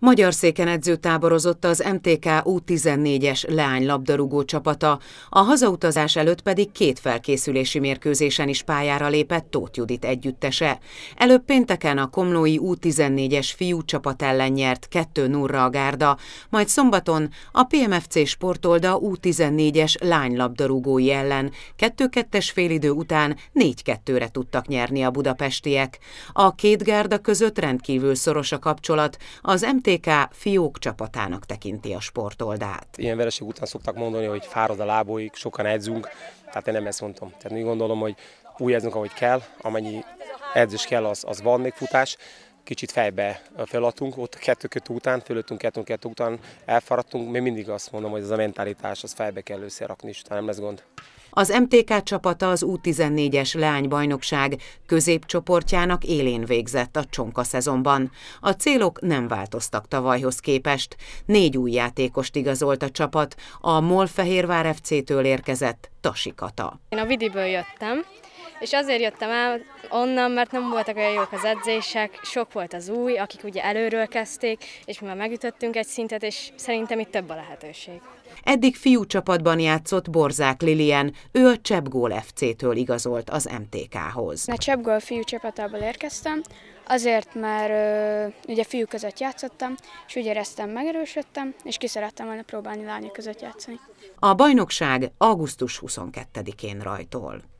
Magyar széken edzőtáborozott az MTK U14-es leánylabdarúgó csapata, a hazautazás előtt pedig két felkészülési mérkőzésen is pályára lépett Tóth Judit együttese. Előbb pénteken a komlói U14-es fiú csapat ellen nyert 2 0 a gárda, majd szombaton a PMFC sportolda U14-es lánylabdarúgói ellen 2-2-es félidő után 4-2-re tudtak nyerni a budapestiek. A két gárda között rendkívül szoros a kapcsolat, az MTK STK fiók csapatának tekinti a sportoldát. Ilyen vereség után szoktak mondani, hogy fárad a lábóik, sokan edzünk, tehát én nem ezt mondtam. Tehát úgy gondolom, hogy úgy edzünk, ahogy kell, amennyi edzés kell, az, az van még futás, kicsit fejbe feladtunk, ott a kettő kettő után, fölöttünk kettő kettő után elfaradtunk. még mindig azt mondom, hogy ez a mentalitás, az fejbe kell összerakni, és utána nem lesz gond. Az MTK csapata az U14-es leánybajnokság középcsoportjának élén végzett a csonka szezonban. A célok nem változtak tavalyhoz képest. Négy új játékost igazolt a csapat, a MOL Fehérvár FC-től érkezett Tasikata. Én a Vidiből jöttem, és azért jöttem el onnan, mert nem voltak olyan jók az edzések, sok volt az új, akik ugye előről kezdték, és mi már megütöttünk egy szintet, és szerintem itt több a lehetőség. Eddig fiú csapatban játszott Borzák Lilien, ő a Csepgól FC-től igazolt az MTK-hoz. A Csepgól fiú csapatából érkeztem, azért, mert ö, ugye fiú között játszottam, és úgy éreztem, megerősödtem, és kiszerettem volna próbálni lányok között játszani. A bajnokság augusztus 22-én rajtól.